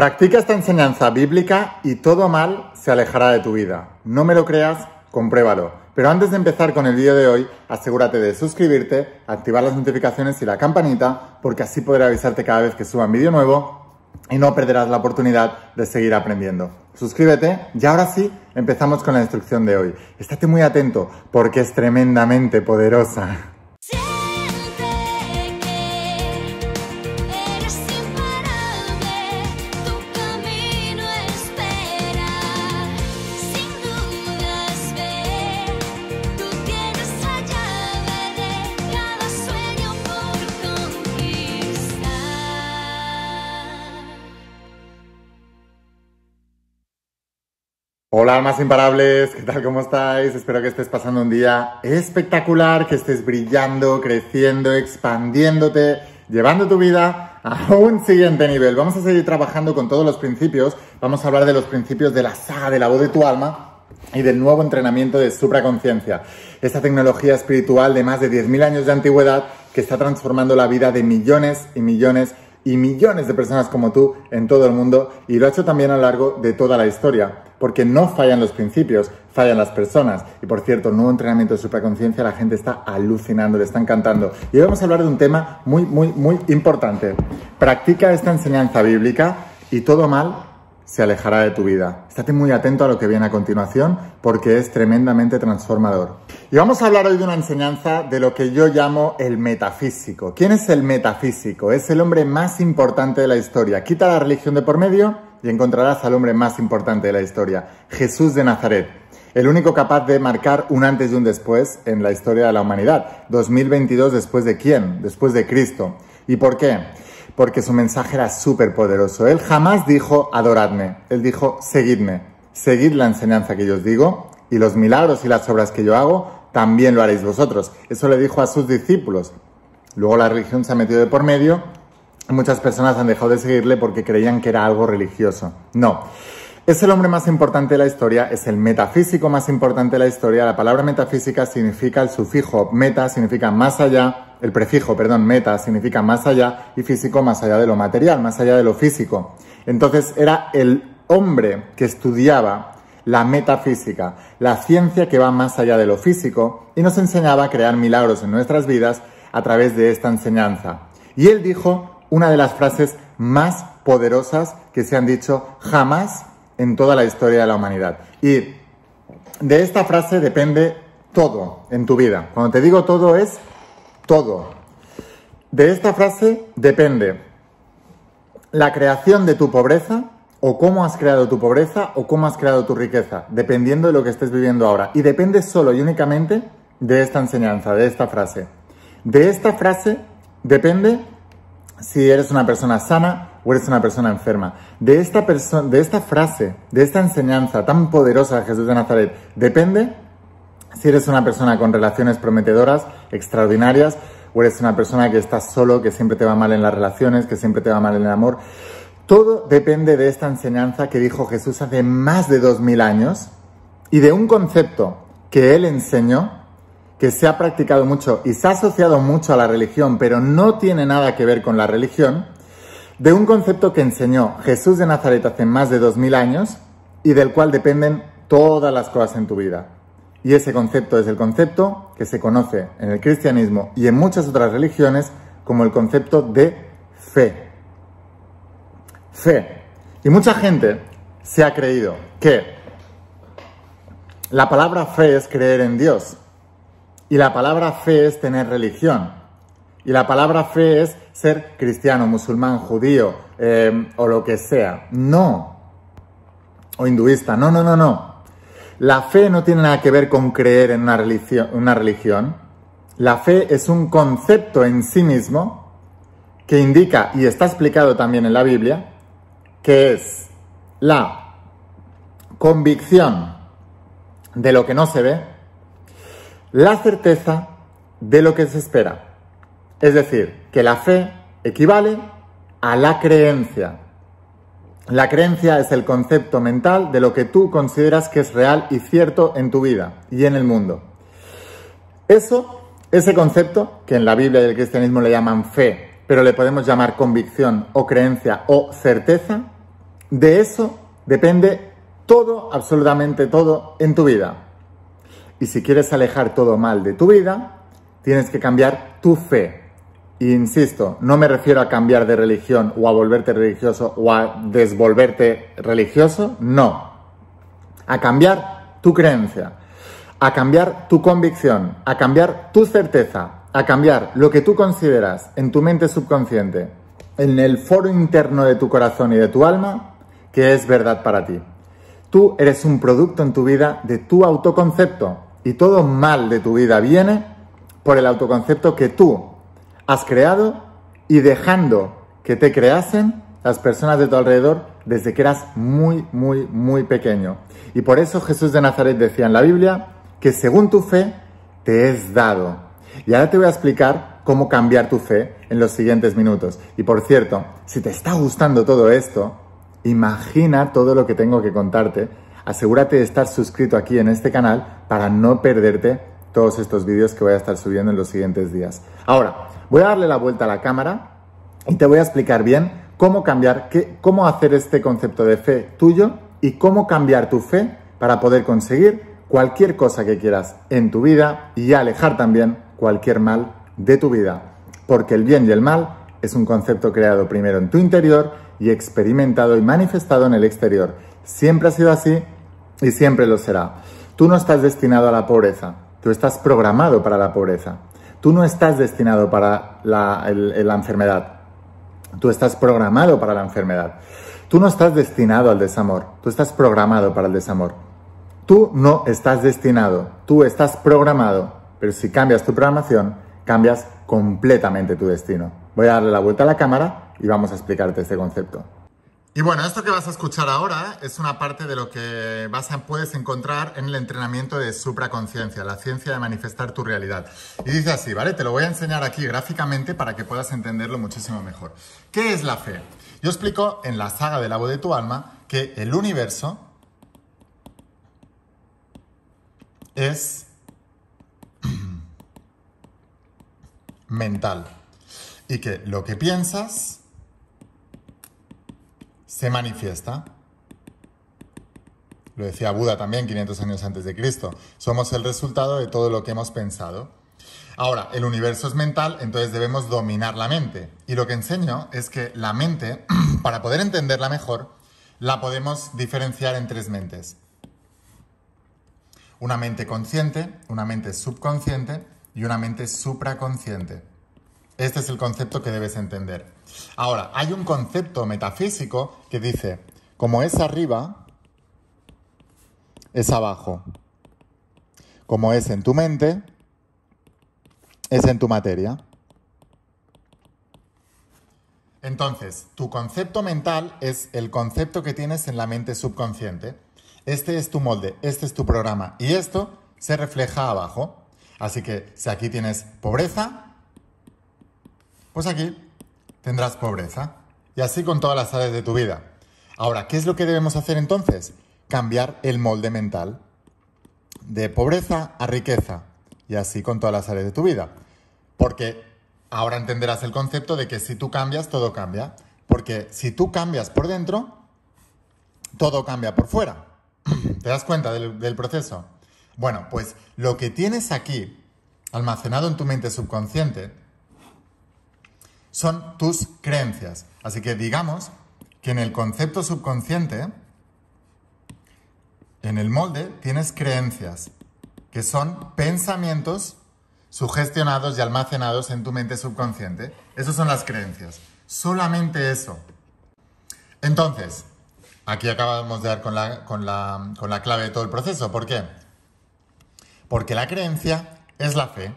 Practica esta enseñanza bíblica y todo mal se alejará de tu vida. No me lo creas, compruébalo. Pero antes de empezar con el vídeo de hoy, asegúrate de suscribirte, activar las notificaciones y la campanita, porque así podré avisarte cada vez que suba un vídeo nuevo y no perderás la oportunidad de seguir aprendiendo. Suscríbete y ahora sí, empezamos con la instrucción de hoy. Estate muy atento porque es tremendamente poderosa. Hola, almas imparables, ¿qué tal? ¿Cómo estáis? Espero que estés pasando un día espectacular, que estés brillando, creciendo, expandiéndote, llevando tu vida a un siguiente nivel. Vamos a seguir trabajando con todos los principios. Vamos a hablar de los principios de la saga de la voz de tu alma y del nuevo entrenamiento de supraconciencia. Esta tecnología espiritual de más de 10.000 años de antigüedad que está transformando la vida de millones y millones de y millones de personas como tú en todo el mundo y lo ha hecho también a lo largo de toda la historia, porque no fallan los principios, fallan las personas. Y por cierto, nuevo entrenamiento de superconciencia, la gente está alucinando, le está encantando. Y hoy vamos a hablar de un tema muy, muy, muy importante. Practica esta enseñanza bíblica y todo mal se alejará de tu vida. Estate muy atento a lo que viene a continuación porque es tremendamente transformador. Y vamos a hablar hoy de una enseñanza de lo que yo llamo el metafísico. ¿Quién es el metafísico? Es el hombre más importante de la historia. Quita la religión de por medio y encontrarás al hombre más importante de la historia, Jesús de Nazaret. El único capaz de marcar un antes y un después en la historia de la humanidad. 2022 después de quién? Después de Cristo. ¿Y por qué? porque su mensaje era súper poderoso. Él jamás dijo adoradme, él dijo seguidme, seguid la enseñanza que yo os digo y los milagros y las obras que yo hago también lo haréis vosotros. Eso le dijo a sus discípulos. Luego la religión se ha metido de por medio muchas personas han dejado de seguirle porque creían que era algo religioso. No. Es el hombre más importante de la historia, es el metafísico más importante de la historia. La palabra metafísica significa el sufijo meta, significa más allá, el prefijo, perdón, meta significa más allá y físico más allá de lo material, más allá de lo físico. Entonces era el hombre que estudiaba la metafísica, la ciencia que va más allá de lo físico y nos enseñaba a crear milagros en nuestras vidas a través de esta enseñanza. Y él dijo una de las frases más poderosas que se han dicho jamás en toda la historia de la humanidad. Y de esta frase depende todo en tu vida. Cuando te digo todo es todo. De esta frase depende la creación de tu pobreza o cómo has creado tu pobreza o cómo has creado tu riqueza, dependiendo de lo que estés viviendo ahora. Y depende solo y únicamente de esta enseñanza, de esta frase. De esta frase depende si eres una persona sana o eres una persona enferma. De esta, de esta frase, de esta enseñanza tan poderosa de Jesús de Nazaret, depende si eres una persona con relaciones prometedoras, extraordinarias, o eres una persona que estás solo, que siempre te va mal en las relaciones, que siempre te va mal en el amor, todo depende de esta enseñanza que dijo Jesús hace más de dos mil años y de un concepto que él enseñó, que se ha practicado mucho y se ha asociado mucho a la religión, pero no tiene nada que ver con la religión, de un concepto que enseñó Jesús de Nazaret hace más de dos mil años y del cual dependen todas las cosas en tu vida. Y ese concepto es el concepto que se conoce en el cristianismo y en muchas otras religiones como el concepto de fe. Fe. Y mucha gente se ha creído que la palabra fe es creer en Dios. Y la palabra fe es tener religión. Y la palabra fe es ser cristiano, musulmán, judío eh, o lo que sea. No. O hinduista. No, no, no, no. La fe no tiene nada que ver con creer en una religión, una religión. La fe es un concepto en sí mismo que indica, y está explicado también en la Biblia, que es la convicción de lo que no se ve, la certeza de lo que se espera. Es decir, que la fe equivale a la creencia. La creencia es el concepto mental de lo que tú consideras que es real y cierto en tu vida y en el mundo. Eso, ese concepto, que en la Biblia y el cristianismo le llaman fe, pero le podemos llamar convicción o creencia o certeza, de eso depende todo, absolutamente todo en tu vida. Y si quieres alejar todo mal de tu vida, tienes que cambiar tu fe, insisto, no me refiero a cambiar de religión o a volverte religioso o a desvolverte religioso, no. A cambiar tu creencia, a cambiar tu convicción, a cambiar tu certeza, a cambiar lo que tú consideras en tu mente subconsciente, en el foro interno de tu corazón y de tu alma, que es verdad para ti. Tú eres un producto en tu vida de tu autoconcepto y todo mal de tu vida viene por el autoconcepto que tú has creado y dejando que te creasen las personas de tu alrededor desde que eras muy, muy, muy pequeño. Y por eso Jesús de Nazaret decía en la Biblia que según tu fe te es dado. Y ahora te voy a explicar cómo cambiar tu fe en los siguientes minutos. Y por cierto, si te está gustando todo esto, imagina todo lo que tengo que contarte. Asegúrate de estar suscrito aquí en este canal para no perderte todos estos vídeos que voy a estar subiendo en los siguientes días. Ahora, voy a darle la vuelta a la cámara y te voy a explicar bien cómo cambiar, qué, cómo hacer este concepto de fe tuyo y cómo cambiar tu fe para poder conseguir cualquier cosa que quieras en tu vida y alejar también cualquier mal de tu vida. Porque el bien y el mal es un concepto creado primero en tu interior y experimentado y manifestado en el exterior. Siempre ha sido así y siempre lo será. Tú no estás destinado a la pobreza, Tú estás programado para la pobreza. Tú no estás destinado para la, enfermedad. Tú estás programado para la enfermedad. Tú no estás destinado al desamor. Tú estás programado para el desamor. Tú no estás destinado. Tú estás programado. Pero si cambias tu programación, cambias completamente tu destino. Voy a darle la vuelta a la cámara y vamos a explicarte este concepto. Y bueno, esto que vas a escuchar ahora es una parte de lo que vas a, puedes encontrar en el entrenamiento de supraconciencia, la ciencia de manifestar tu realidad. Y dice así, ¿vale? Te lo voy a enseñar aquí gráficamente para que puedas entenderlo muchísimo mejor. ¿Qué es la fe? Yo explico en la saga del agua de tu alma que el universo es mental y que lo que piensas se manifiesta. Lo decía Buda también 500 años antes de Cristo. Somos el resultado de todo lo que hemos pensado. Ahora, el universo es mental, entonces debemos dominar la mente. Y lo que enseño es que la mente, para poder entenderla mejor, la podemos diferenciar en tres mentes. Una mente consciente, una mente subconsciente y una mente supraconsciente. Este es el concepto que debes entender. Ahora, hay un concepto metafísico que dice, como es arriba, es abajo. Como es en tu mente, es en tu materia. Entonces, tu concepto mental es el concepto que tienes en la mente subconsciente. Este es tu molde, este es tu programa y esto se refleja abajo. Así que si aquí tienes pobreza, pues aquí tendrás pobreza. Y así con todas las áreas de tu vida. Ahora, ¿qué es lo que debemos hacer entonces? Cambiar el molde mental de pobreza a riqueza. Y así con todas las áreas de tu vida. Porque ahora entenderás el concepto de que si tú cambias, todo cambia. Porque si tú cambias por dentro, todo cambia por fuera. ¿Te das cuenta del, proceso? Bueno, pues lo que tienes aquí, almacenado en tu mente subconsciente, son tus creencias. Así que digamos que en el concepto subconsciente, en el molde, tienes creencias, que son pensamientos sugestionados y almacenados en tu mente subconsciente. Esas son las creencias. Solamente eso. Entonces, aquí acabamos de dar con la, con la clave de todo el proceso. ¿Por qué? Porque la creencia es la fe.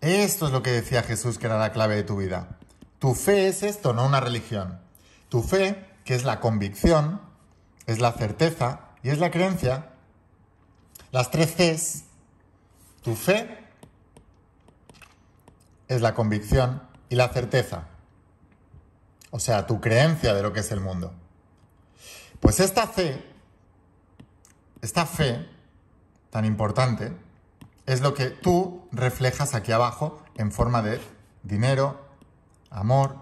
Esto es lo que decía Jesús que era la clave de tu vida. Tu fe es esto, no una religión. Tu fe, que es la convicción, es la certeza y es la creencia. Las tres Cs. Tu fe es la convicción y la certeza. O sea, tu creencia de lo que es el mundo. Pues esta fe, esta fe tan importante, es lo que tú reflejas aquí abajo en forma de dinero, amor,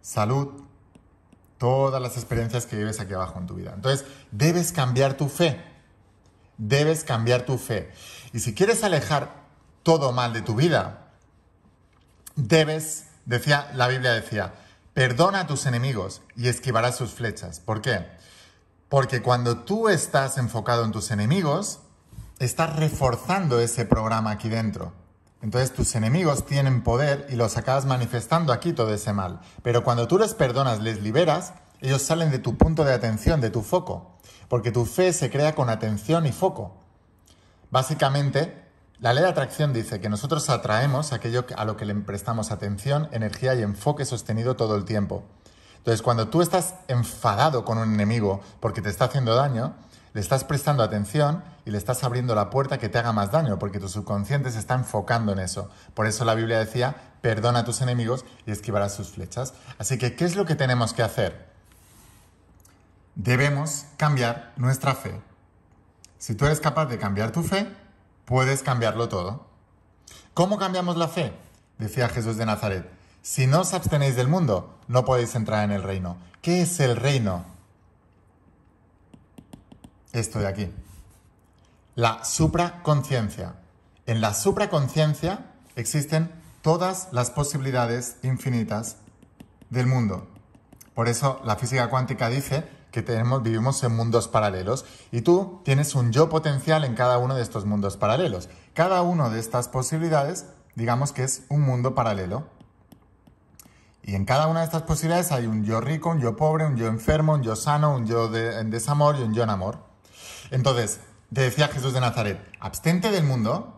salud, todas las experiencias que vives aquí abajo en tu vida. Entonces, debes cambiar tu fe. Debes cambiar tu fe. Y si quieres alejar todo mal de tu vida, debes, decía la Biblia decía, perdona a tus enemigos y esquivarás sus flechas. ¿Por qué? Porque cuando tú estás enfocado en tus enemigos, estás reforzando ese programa aquí dentro. Entonces tus enemigos tienen poder y los acabas manifestando aquí todo ese mal. Pero cuando tú les perdonas, les liberas, ellos salen de tu punto de atención, de tu foco. Porque tu fe se crea con atención y foco. Básicamente, la ley de atracción dice que nosotros atraemos aquello a lo que le prestamos atención, energía y enfoque sostenido todo el tiempo. Entonces, cuando tú estás enfadado con un enemigo porque te está haciendo daño, le estás prestando atención y le estás abriendo la puerta que te haga más daño, porque tu subconsciente se está enfocando en eso. Por eso la Biblia decía, perdona a tus enemigos y esquivarás sus flechas. Así que, ¿qué es lo que tenemos que hacer? Debemos cambiar nuestra fe. Si tú eres capaz de cambiar tu fe, puedes cambiarlo todo. ¿Cómo cambiamos la fe? Decía Jesús de Nazaret. Si no os abstenéis del mundo, no podéis entrar en el reino. ¿Qué es el reino? Esto de aquí. La supraconciencia. En la supraconciencia existen todas las posibilidades infinitas del mundo. Por eso la física cuántica dice que tenemos, vivimos en mundos paralelos y tú tienes un yo potencial en cada uno de estos mundos paralelos. Cada una de estas posibilidades, digamos que es un mundo paralelo. Y en cada una de estas posibilidades hay un yo rico, un yo pobre, un yo enfermo, un yo sano, un yo en desamor y un yo en amor. Entonces, te decía Jesús de Nazaret, abstente del mundo,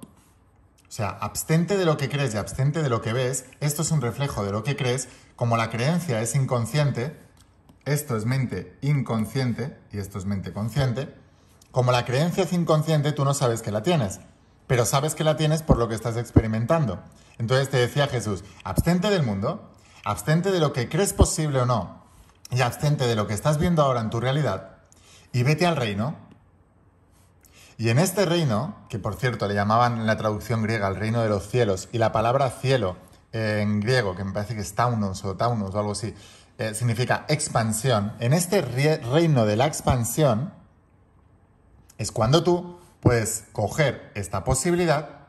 o sea, abstente de lo que crees y abstente de lo que ves, esto es un reflejo de lo que crees, como la creencia es inconsciente, esto es mente inconsciente y esto es mente consciente, como la creencia es inconsciente, tú no sabes que la tienes, pero sabes que la tienes por lo que estás experimentando. Entonces te decía Jesús, abstente del mundo, abstente de lo que crees posible o no, y abstente de lo que estás viendo ahora en tu realidad, y vete al reino. Y en este reino, que por cierto le llamaban en la traducción griega el reino de los cielos, y la palabra cielo en griego, que me parece que es taunos o taunos o algo así, eh, significa expansión, en este reino de la expansión es cuando tú puedes coger esta posibilidad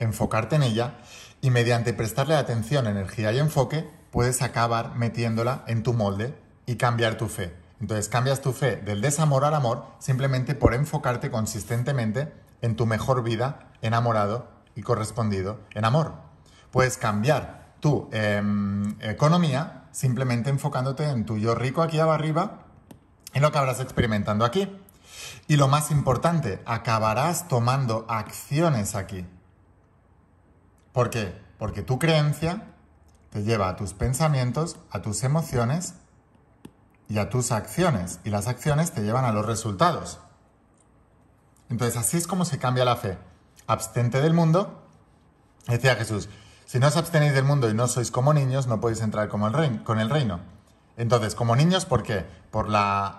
enfocarte en ella y mediante prestarle atención, energía y enfoque puedes acabar metiéndola en tu molde y cambiar tu fe. Entonces cambias tu fe del desamor al amor simplemente por enfocarte consistentemente en tu mejor vida enamorado y correspondido en amor. Puedes cambiar tu em, economía simplemente enfocándote en tu yo rico aquí arriba en lo que habrás experimentando aquí. Y lo más importante, acabarás tomando acciones aquí. ¿Por qué? Porque tu creencia te lleva a tus pensamientos, a tus emociones y a tus acciones. Y las acciones te llevan a los resultados. Entonces así es como se cambia la fe. Abstente del mundo, decía Jesús, si no os abstenéis del mundo y no sois como niños, no podéis entrar como con el reino. Entonces, como niños, ¿por qué? Por la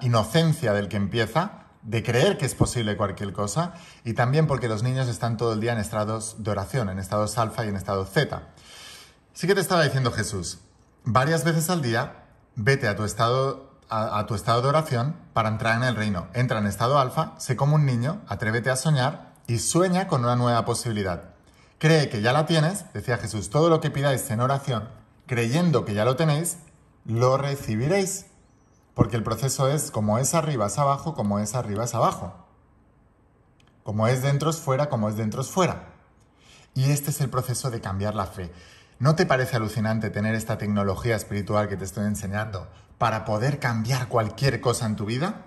inocencia del que empieza de creer que es posible cualquier cosa y también porque los niños están todo el día en estados de oración, en estados alfa y en estado zeta. Sí que te estaba diciendo Jesús, varias veces al día vete a tu estado a, tu estado de oración para entrar en el reino. Entra en estado alfa, sé como un niño, atrévete a soñar y sueña con una nueva posibilidad. Cree que ya la tienes, decía Jesús, todo lo que pidáis en oración, creyendo que ya lo tenéis, lo recibiréis. Porque el proceso es como es arriba es abajo, como es arriba es abajo. Como es dentro es fuera, como es dentro es fuera. Y este es el proceso de cambiar la fe. ¿No te parece alucinante tener esta tecnología espiritual que te estoy enseñando para poder cambiar cualquier cosa en tu vida?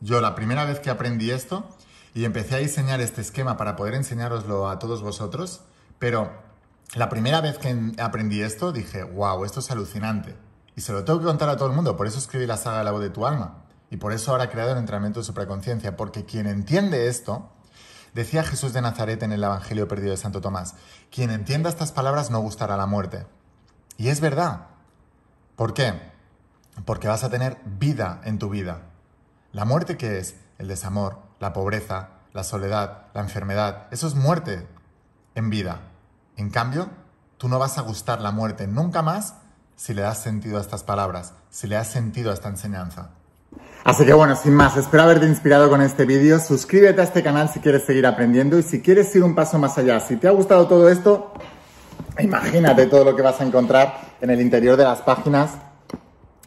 Yo la primera vez que aprendí esto y empecé a diseñar este esquema para poder enseñároslo a todos vosotros, pero la primera vez que aprendí esto dije, wow, esto es alucinante. Y se lo tengo que contar a todo el mundo, por eso escribí la saga La voz de tu alma. Y por eso ahora he creado el entrenamiento de supraconciencia, porque quien entiende esto, decía Jesús de Nazaret en el Evangelio perdido de Santo Tomás, quien entienda estas palabras no gustará la muerte. Y es verdad. ¿Por qué? Porque vas a tener vida en tu vida. La muerte que es el desamor, la pobreza, la soledad, la enfermedad, eso es muerte en vida. En cambio, tú no vas a gustar la muerte nunca más si le das sentido a estas palabras, si le has sentido a esta enseñanza. Así que bueno, sin más, espero haberte inspirado con este vídeo. Suscríbete a este canal si quieres seguir aprendiendo y si quieres ir un paso más allá. Si te ha gustado todo esto, imagínate todo lo que vas a encontrar en el interior de las páginas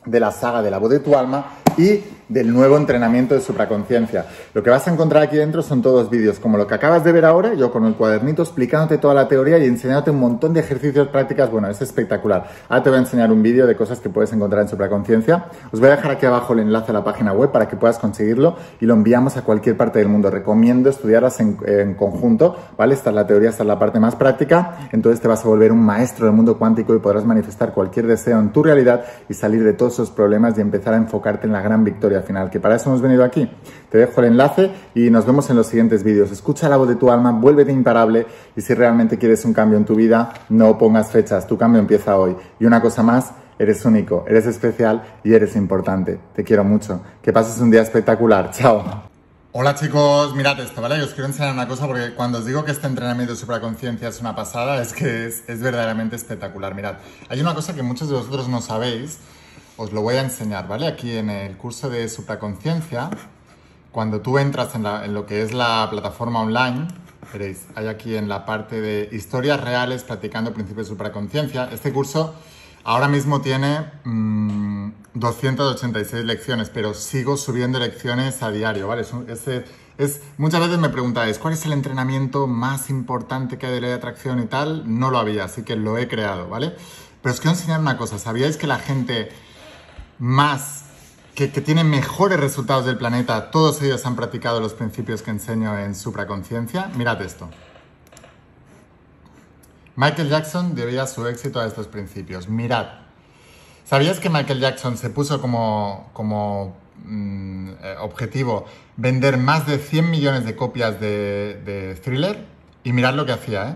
de la saga de la voz de tu alma y del nuevo entrenamiento de supraconciencia. Lo que vas a encontrar aquí dentro son todos vídeos, como lo que acabas de ver ahora, yo con el cuadernito explicándote toda la teoría y enseñándote un montón de ejercicios prácticas. Bueno, es espectacular. Ahora te voy a enseñar un vídeo de cosas que puedes encontrar en supraconciencia. Os voy a dejar aquí abajo el enlace a la página web para que puedas conseguirlo y lo enviamos a cualquier parte del mundo. Recomiendo estudiarlas en, conjunto, ¿vale? Esta es la teoría, esta es la parte más práctica. Entonces te vas a volver un maestro del mundo cuántico y podrás manifestar cualquier deseo en tu realidad y salir de todos esos problemas y empezar a enfocarte en la gran victoria final, que para eso hemos venido aquí. Te dejo el enlace y nos vemos en los siguientes vídeos. Escucha la voz de tu alma, vuélvete imparable y si realmente quieres un cambio en tu vida, no pongas fechas, tu cambio empieza hoy. Y una cosa más, eres único, eres especial y eres importante. Te quiero mucho. Que pases un día espectacular. Chao. Hola chicos, mirad esto, ¿vale? Yo os quiero enseñar una cosa porque cuando os digo que este entrenamiento de supraconciencia es una pasada, es que es, es verdaderamente espectacular. Mirad, hay una cosa que muchos de vosotros no sabéis os lo voy a enseñar, ¿vale? Aquí en el curso de supraconciencia, cuando tú entras en, lo que es la plataforma online, veréis, hay aquí en la parte de historias reales practicando principios de supraconciencia. Este curso ahora mismo tiene 286 mm, lecciones, pero sigo subiendo lecciones a diario, ¿vale? muchas veces me preguntáis, ¿cuál es el entrenamiento más importante que hay de ley de atracción y tal? No lo había, así que lo he creado, ¿vale? Pero os quiero enseñar una cosa, ¿sabíais que la gente más, que, tienen mejores resultados del planeta, todos ellos han practicado los principios que enseño en Supraconciencia. Mirad esto. Michael Jackson debía su éxito a estos principios. Mirad. ¿Sabías que Michael Jackson se puso como, como mm, eh, objetivo vender más de 100 millones de copias de, de thriller? Y mirad lo que hacía, ¿eh?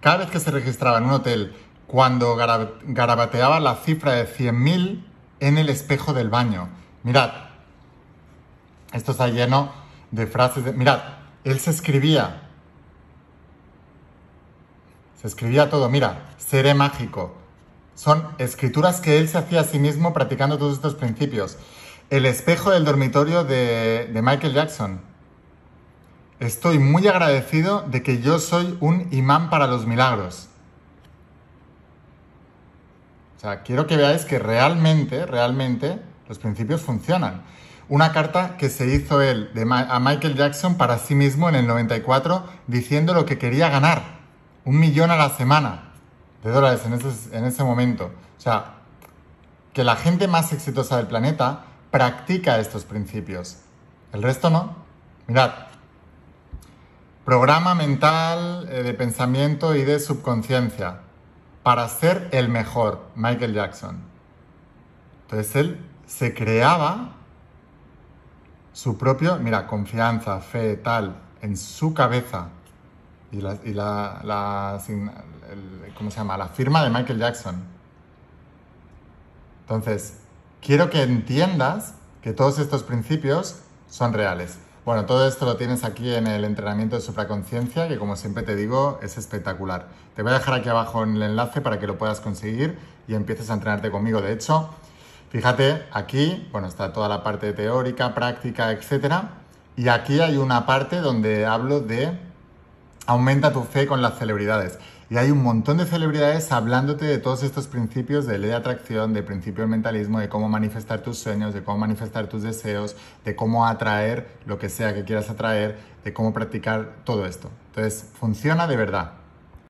Cada vez que se registraba en un hotel, cuando garabateaba la cifra de 100.000, en el espejo del baño. Mirad, esto está lleno de frases de... Mirad, él se escribía. Se escribía todo, mira, seré mágico. Son escrituras que él se hacía a sí mismo practicando todos estos principios. El espejo del dormitorio de, de Michael Jackson. Estoy muy agradecido de que yo soy un imán para los milagros sea, quiero que veáis que realmente, realmente los principios funcionan. Una carta que se hizo él a Michael Jackson para sí mismo en el 94 diciendo lo que quería ganar. Un millón a la semana de dólares en ese, en ese momento. O sea, que la gente más exitosa del planeta practica estos principios. El resto no. Mirad, programa mental eh, de pensamiento y de subconsciencia para ser el mejor, Michael Jackson. Entonces él se creaba su propio, mira, confianza, fe, tal, en su cabeza. Y la, ¿cómo se llama? La firma de Michael Jackson. Entonces, quiero que entiendas que todos estos principios son reales. Bueno, todo esto lo tienes aquí en el entrenamiento de supraconciencia, que como siempre te digo, es espectacular. Te voy a dejar aquí abajo en el enlace para que lo puedas conseguir y empieces a entrenarte conmigo. De hecho, fíjate, aquí, bueno, está toda la parte teórica, práctica, etc. Y aquí hay una parte donde hablo de aumenta tu fe con las celebridades. Y hay un montón de celebridades hablándote de todos estos principios de ley de atracción, de principio del mentalismo, de cómo manifestar tus sueños, de cómo manifestar tus deseos, de cómo atraer lo que sea que quieras atraer, de cómo practicar todo esto. Entonces, funciona de verdad.